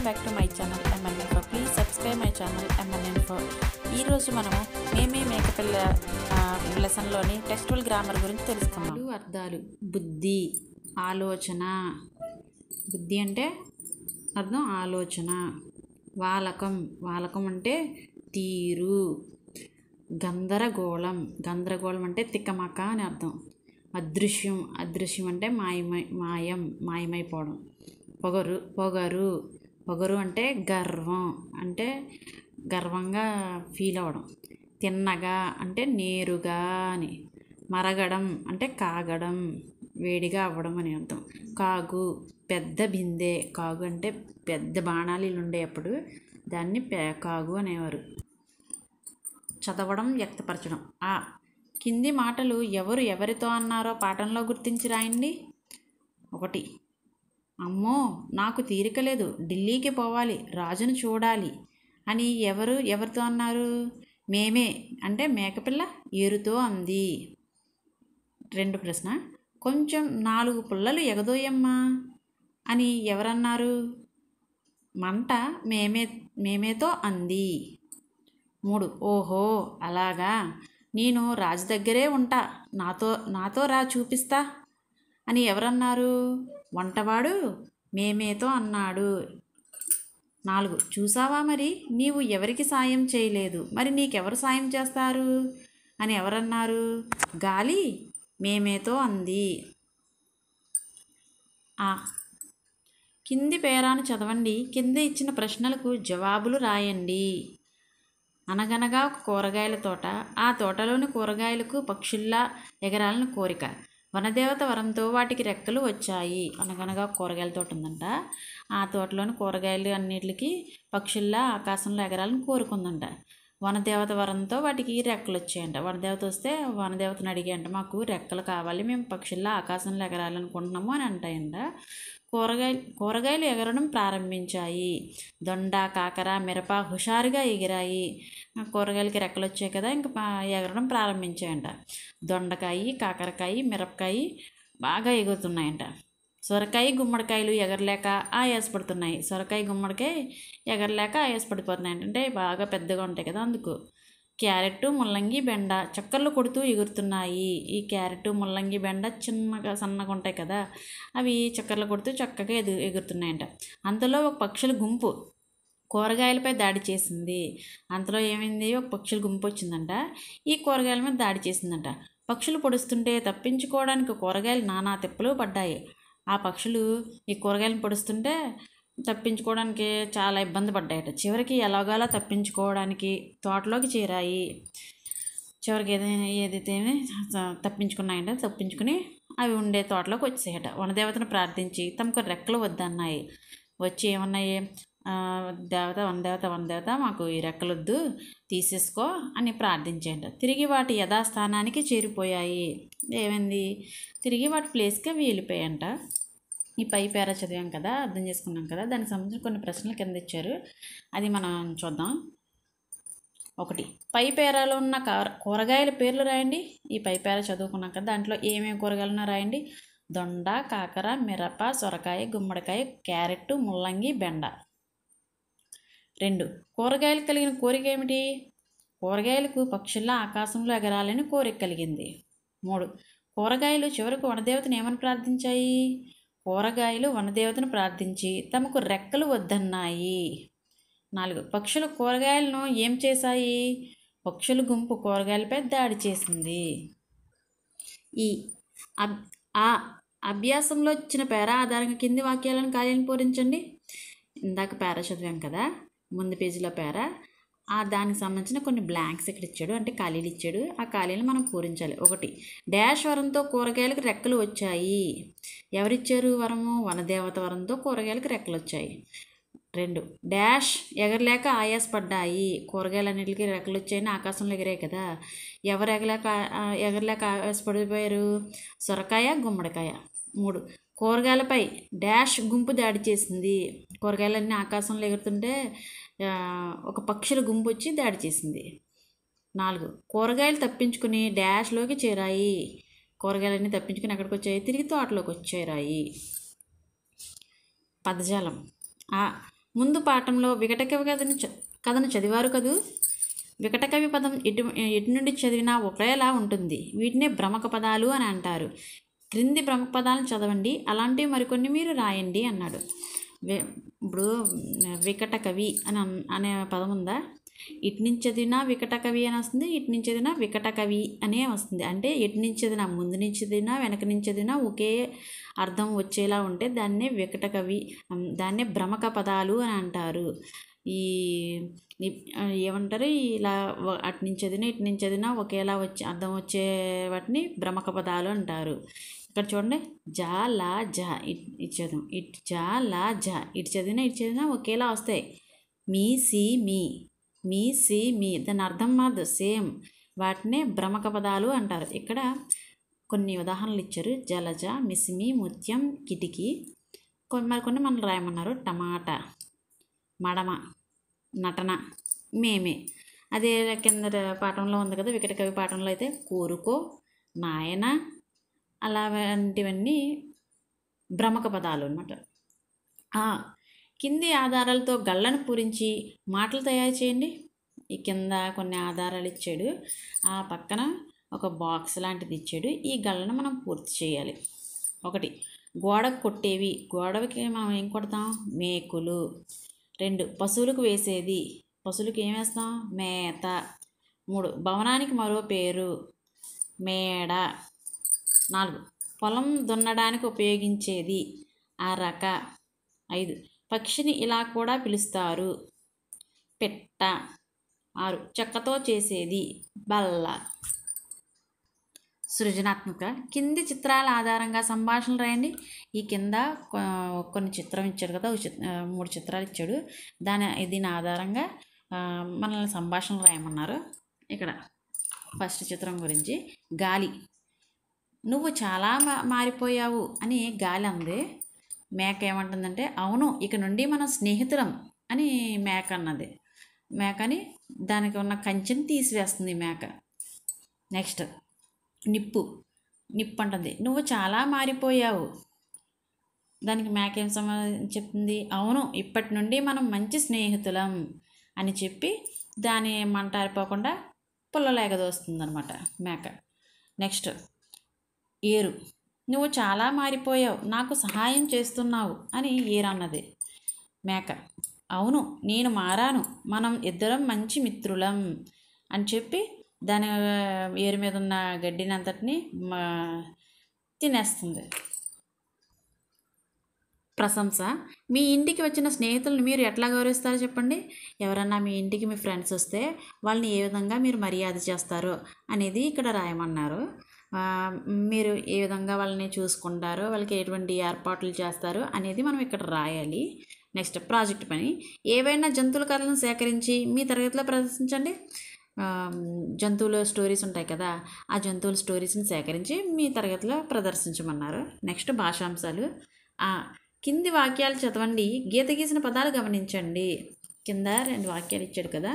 welcome back to my channel M N N for please subscribe my channel M N N for ఈరోజు మనము మేమే మేకపిల్ల లెసన్లోని textual grammar గురించి తెలుసుకున్నాం అర్థాలు బుద్ధి ఆలోచన బుద్ధి అంటే అర్థం ఆలోచన వాలకం వాలకం అంటే తీరు గందరగోళం గందరగోళం అంటే తిక్కమక్క అని అర్థం అదృశ్యం అదృశ్యం అంటే మాయమై మాయం మాయమైపోవడం పొగరు పొగరు పొగరు అంటే గర్వం అంటే గర్వంగా ఫీల్ అవ్వడం తిన్నగా అంటే నేరుగా అని మరగడం అంటే కాగడం వేడిగా అవ్వడం అని అర్థం కాగు పెద్ద బిందె కాగు అంటే పెద్ద బాణాలు ఉండే అప్పుడు దాన్ని కాగు అనేవారు చదవడం వ్యక్తపరచడం ఆ కింది మాటలు ఎవరు ఎవరితో అన్నారో పాఠంలో గుర్తించి రాయండి ఒకటి అమ్మో నాకు తీరిక లేదు ఢిల్లీకి పోవాలి రాజును చూడాలి అని ఎవరు ఎవరితో అన్నారు మేమే అంటే మేకపిల్ల ఏరుతో అంది రెండు ప్రశ్న కొంచెం నాలుగు పుల్లలు ఎగదోయమ్మా అని ఎవరన్నారు మంట మేమే మేమేతో అంది మూడు ఓహో అలాగా నేను రాజు దగ్గరే ఉంటా నాతో నాతో రా చూపిస్తా అని ఎవరన్నారు వంటవాడు మేమేతో అన్నాడు నాలుగు చూసావా మరి నీవు ఎవరికి సాయం చేయలేదు మరి నీకెవరు సాయం చేస్తారు అని ఎవరన్నారు గాలి మేమేతో అంది కింది పేరాను చదవండి కింద ఇచ్చిన ప్రశ్నలకు జవాబులు రాయండి అనగనగా ఒక కూరగాయల తోట ఆ తోటలోని కూరగాయలకు పక్షుల్లా ఎగరాలని కోరిక వనదేవత వరంతో వాటికి రెక్కలు వచ్చాయి అనగనగా కూరగాయల తోట ఉందంట ఆ తోటలోని కూరగాయలు అన్నిటికి పక్షుల్లా ఆకాశంలో ఎగరాలని కోరుకుందంట వనదేవత వరంతో వాటికి రెక్కలు వచ్చాయంట వనదేవత వస్తే వనదేవతను అడిగాయంట మాకు రెక్కలు కావాలి మేము పక్షుల్లో ఆకాశంలో ఎగరాలనుకుంటున్నాము అని అంటాయంట కూరగాయలు కూరగాయలు ఎగరడం ప్రారంభించాయి దొండ కాకర మిరప హుషారుగా ఎగిరాయి కూరగాయలకి రెక్కలు వచ్చాయి కదా ఇంకా ఎగరడం ప్రారంభించాయంట దొండకాయ కాకరకాయ మిరపకాయ బాగా ఎగురుతున్నాయంట సొరకాయ గుమ్మడికాయలు ఎగరలేక ఆయాసపడుతున్నాయి సొరకాయ గుమ్మడికాయ ఎగరలేక ఆయాసపడిపోతున్నాయి అంటే బాగా పెద్దగా ఉంటాయి కదా అందుకు క్యారెట్ ముల్లంగి బెండ చక్కర్లు కొడుతూ ఎగురుతున్నాయి ఈ క్యారెట్ ముల్లంగి బెండ చిన్నగా సన్నగా ఉంటాయి కదా అవి చక్కర్లు కొడుతూ చక్కగా ఎదు ఎగురుతున్నాయంట అందులో ఒక పక్షుల గుంపు కూరగాయలపై దాడి చేసింది అంతలో ఏమైంది ఒక పక్షుల గుంపు వచ్చిందంట ఈ కూరగాయల మీద దాడి చేసిందంట పక్షులు పొడుస్తుంటే తప్పించుకోవడానికి కూరగాయలు నానా తెప్పలు పడ్డాయి ఆ పక్షులు ఈ కూరగాయలను పొడుస్తుంటే తప్పించుకోవడానికి చాలా ఇబ్బంది పడ్డాయట చివరికి ఎలాగోలా తప్పించుకోవడానికి తోటలోకి చేరాయి చివరికి ఏదైనా ఏదైతే తప్పించుకున్నాయంటే తప్పించుకుని అవి ఉండే తోటలోకి వచ్చేయట వనదేవతను ప్రార్థించి తమకు రెక్కలు వద్దన్నాయి వచ్చి ఏమన్నాయి దేవత వనదేవత వనదేవత మాకు ఈ రెక్కలు వద్దు తీసేసుకో అని ప్రార్థించాయంట తిరిగి వాటి యథాస్థానానికి చేరిపోయాయి ఏమైంది తిరిగి వాటి ప్లేస్కి అవి వెళ్ళిపోయాయంట ఈ పై పేర చదివాం కదా అర్థం చేసుకున్నాం కదా దానికి సంబంధించిన కొన్ని ప్రశ్నలు కింద ఇచ్చారు అది మనం చూద్దాం ఒకటి పై పేరాలో ఉన్న కూరగాయల పేర్లు రాయండి ఈ పై పేర చదువుకున్నాం కదా దాంట్లో ఏమేమి కూరగాయలు ఉన్నా రాయండి దొండ కాకర మిరప సొరకాయ గుమ్మడికాయ క్యారెట్ ముల్లంగి బెండ రెండు కూరగాయలు కలిగిన కోరిక ఏమిటి కూరగాయలకు పక్షుల్లో ఆకాశంలో ఎగరాలని కోరిక కలిగింది మూడు కూరగాయలు చివరకు వనదేవతను ఏమని ప్రార్థించాయి కూరగాయలు వనదేవతను ప్రార్థించి తమకు రెక్కలు వద్దన్నాయి నాలుగు పక్షులు కూరగాయలను ఏం చేశాయి పక్షుల గుంపు కూరగాయలపై దాడి చేసింది ఈ అబ్ ఆ అభ్యాసంలో ఇచ్చిన పేర ఆధారంగా కింది వాక్యాలను ఖాళీని పూరించండి ఇందాక పేర చదివాం కదా ముందు పేజీలో పేర ఆ దానికి సంబంధించిన కొన్ని బ్లాంక్స్ ఇక్కడ ఇచ్చాడు అంటే ఖాళీలు ఇచ్చాడు ఆ ఖాళీలు మనం పూరించాలి ఒకటి డాష్ వరంతో కూరగాయలకు రెక్కలు వచ్చాయి ఎవరిచ్చారు వరము వనదేవత వరంతో కూరగాయలకు రెక్కలు వచ్చాయి రెండు డాష్ ఎగరలేక ఆయాసపడ్డాయి కూరగాయలన్నిటికీ రెక్కలు వచ్చాయని ఆకాశంలో ఎగిరాయి కదా ఎవరు ఎగలేక ఎగరలేక ఆయాసపడిపోయారు సొరకాయ గుమ్మడికాయ మూడు కూరగాయలపై డాష్ గుంపు దాడి చేసింది కూరగాయలన్నీ ఆకాశంలో ఎగురుతుంటే ఒక పక్షుల గుంపు వచ్చి దాడి చేసింది నాలుగు కూరగాయలు తప్పించుకుని డ్యాష్లోకి చేరాయి కూరగాయలన్నీ తప్పించుకుని ఎక్కడికి వచ్చాయి తిరిగి తోటలోకి వచ్చేరాయి పదజాలం ముందు పాఠంలో వికటకవి కథను కథను చదివారు కదూ వికటకవి పదం ఎటు ఎటు నుండి చదివినా ఒకేలా ఉంటుంది వీటినే భ్రమక పదాలు అని అంటారు క్రింది భ్రమక పదాలను చదవండి అలాంటివి మరికొన్ని మీరు రాయండి అన్నాడు ఇప్పుడు వికట కవి అని అనే పదం ఉందా ఇటు నుంచి చదివిన వికట కవి అని వస్తుంది ఇటు నుంచి చదివిన వికట కవి అనే వస్తుంది అంటే ఎటు నుంచి చదివిన ముందు నుంచి చదివిన వెనక నుంచి చదివిన ఒకే అర్థం వచ్చేలా ఉంటే దాన్నే వికట కవి దాన్నే భ్రమక పదాలు అని అంటారు ఈ ఏమంటారు ఇలా అటు నుంచి చదివిన ఇటు నుంచి చదివిన ఒకేలా వచ్చే అర్థం వచ్చే వాటిని భ్రమక పదాలు అంటారు ఇక్కడ చూడండి జా లా జా ఇట్ ఇటు చదువు ఇట్ జా లా జా ఇటు చదివినా ఇటు చదివినా ఒకేలా వస్తాయి మీ సి మీ మీ సి మీ దాని అర్థం మాదు సేమ్ వాటినే భ్రమక పదాలు అంటారు ఇక్కడ కొన్ని ఉదాహరణలు ఇచ్చారు జలజ మిసిమి ముత్యం కిటికీ మరి కొన్ని మనం రాయమన్నారు టమాటా మడమ నటన మేమే అదే కింద పాఠంలో ఉంది కదా వికటకవి పాఠంలో అయితే కోరుకో నాయన అలాంటివన్నీ భ్రమక పదాలు అనమాట కింది ఆధారాలతో గళ్ళను పూరించి మాటలు తయారు చేయండి ఈ కింద కొన్ని ఆధారాలు ఇచ్చాడు ఆ పక్కన ఒక బాక్స్ లాంటిది ఇచ్చాడు ఈ గళ్ళను మనం పూర్తి చేయాలి ఒకటి గోడకు కొట్టేవి గోడకి మనం ఏం కొడతాం మేకులు రెండు పశువులకు వేసేది పశువులకు ఏం వేస్తాం మేత మూడు భవనానికి మరో పేరు మేడ నాలుగు పొలం దున్నడానికి ఉపయోగించేది ఆ రక ఐదు పక్షిని ఇలా కూడా పిలుస్తారు పెట్ట ఆరు చెక్కతో చేసేది బల్ల సృజనాత్మక కింది చిత్రాల ఆధారంగా సంభాషణలు రాయండి ఈ కింద కొన్ని చిత్రం ఇచ్చాడు కదా మూడు చిత్రాలు ఇచ్చాడు దాని దీని ఆధారంగా మనల్ని సంభాషణలు రాయమన్నారు ఇక్కడ ఫస్ట్ చిత్రం గురించి గాలి నువ్వు చాలా మా మారిపోయావు అని గాలి అంది మేక ఏమంటుందంటే అవును ఇక నుండి మనం స్నేహితులం అని మేక అన్నది మేకని దానికి ఉన్న కంచెని తీసివేస్తుంది మేక నెక్స్ట్ నిప్పు నిప్పు అంటుంది నువ్వు చాలా మారిపోయావు దానికి మేక ఏం సమాధానం చెప్తుంది అవును ఇప్పటి నుండి మనం మంచి స్నేహితులం అని చెప్పి దాని మంటారిపోకుండా ఆరిపోకుండా అనమాట మేక నెక్స్ట్ ఏరు నువ్వు చాలా మారిపోయావు నాకు సహాయం చేస్తున్నావు అని ఏరన్నది మేక అవును నేను మారాను మనం ఇద్దరం మంచి మిత్రులం అని చెప్పి దాని ఏరు మీద ఉన్న గడ్డిని తినేస్తుంది ప్రశంస మీ ఇంటికి వచ్చిన స్నేహితులను మీరు ఎట్లా గౌరవిస్తారు చెప్పండి ఎవరన్నా మీ ఇంటికి మీ ఫ్రెండ్స్ వస్తే వాళ్ళని ఏ విధంగా మీరు మర్యాద చేస్తారో అనేది ఇక్కడ రాయమన్నారు మీరు ఏ విధంగా వాళ్ళని చూసుకుంటారో వాళ్ళకి ఎటువంటి ఏర్పాట్లు చేస్తారు అనేది మనం ఇక్కడ రాయాలి నెక్స్ట్ ప్రాజెక్ట్ పని ఏవైనా జంతువుల కథలను సేకరించి మీ తరగతిలో ప్రదర్శించండి జంతువుల స్టోరీస్ ఉంటాయి కదా ఆ జంతువుల స్టోరీస్ని సేకరించి మీ తరగతిలో ప్రదర్శించమన్నారు నెక్స్ట్ భాషాంశాలు కింది వాక్యాలు చదవండి గీత గీసిన పదాలు గమనించండి కింద రెండు వాక్యాలు ఇచ్చాడు కదా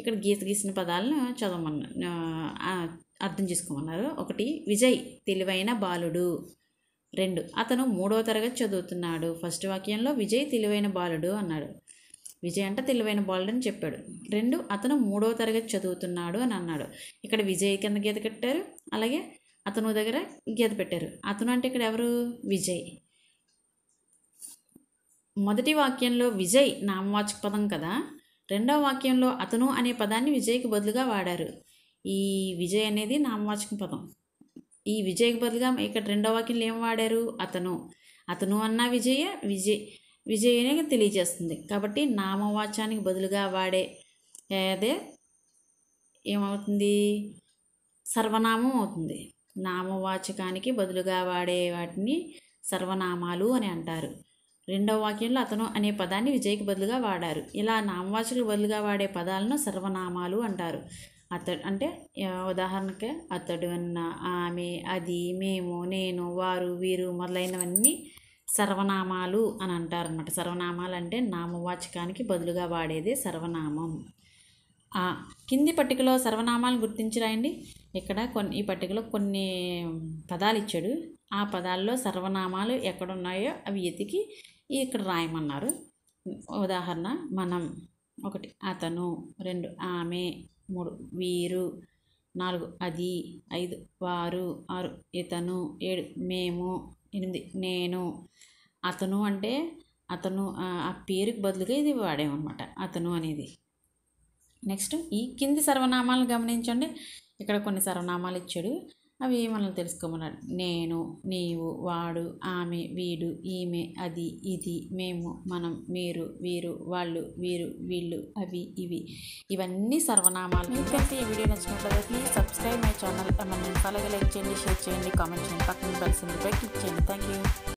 ఇక్కడ గీత గీసిన పదాలను చదవమన్నా అర్థం చేసుకోమన్నారు ఒకటి విజయ్ తెలివైన బాలుడు రెండు అతను మూడవ తరగతి చదువుతున్నాడు ఫస్ట్ వాక్యంలో విజయ్ తెలివైన బాలుడు అన్నాడు విజయ్ అంటే తెలివైన బాలుడు అని చెప్పాడు రెండు అతను మూడవ తరగతి చదువుతున్నాడు అని అన్నాడు ఇక్కడ విజయ్ కింద గీత కట్టారు అలాగే అతను దగ్గర గీత పెట్టారు అతను అంటే ఇక్కడ ఎవరు విజయ్ మొదటి వాక్యంలో విజయ్ నామవాచక పదం కదా రెండవ వాక్యంలో అతను అనే పదాన్ని విజయ్కి బదులుగా వాడారు ఈ విజయ్ అనేది నామవాచక పదం ఈ విజయ్కి బదులుగా ఇక్కడ రెండో వాక్యం ఏం వాడారు అతను అతను అన్న విజయ విజయ్ విజయనే తెలియజేస్తుంది కాబట్టి నామవాచానికి బదులుగా వాడే అదే ఏమవుతుంది సర్వనామం అవుతుంది నామవాచకానికి బదులుగా వాడే వాటిని సర్వనామాలు అని అంటారు రెండవ వాక్యంలో అతను అనే పదాన్ని విజయ్కి బదులుగా వాడారు ఇలా నామవాచకులకు బదులుగా వాడే పదాలను సర్వనామాలు అంటారు అతడు అంటే ఉదాహరణకి అతడు అన్న ఆమె అది మేము నేను వారు వీరు మొదలైనవన్నీ సర్వనామాలు అని అంటారు అనమాట సర్వనామాలు అంటే నామవాచకానికి బదులుగా వాడేదే సర్వనామం కింది పట్టికలో సర్వనామాలు గుర్తించరాయండి ఇక్కడ కొన్ని ఈ పట్టికలో కొన్ని పదాలు ఇచ్చాడు ఆ పదాల్లో సర్వనామాలు ఎక్కడున్నాయో అవి ఎతికి ఇక్కడ రాయమన్నారు ఉదాహరణ మనం ఒకటి అతను రెండు ఆమె మూడు వీరు నాలుగు అది ఐదు వారు ఆరు ఇతను ఏడు మేము ఎనిమిది నేను అతను అంటే అతను ఆ పేరుకి బదులుగా ఇది వాడేమన్నమాట అతను అనేది నెక్స్ట్ ఈ కింది సర్వనామాలను గమనించండి ఇక్కడ కొన్ని సర్వనామాలు ఇచ్చాడు అవి మనల్ని తెలుసుకోమన్నాడు నేను నీవు వాడు ఆమె వీడు ఈమె అది ఇది మేము మనం మీరు వీరు వాళ్ళు వీరు వీళ్ళు అవి ఇవి ఇవన్నీ సర్వనామాలు మీకైతే ఈ వీడియో నచ్చినట్లయితే ప్లీజ్ సబ్స్క్రైబ్ మై ఛానల్ మనం అలాగే లైక్ చేయండి షేర్ చేయండి కామెంట్ చేయండి పక్కన బెల్ క్లిక్ చేయండి థ్యాంక్ యూ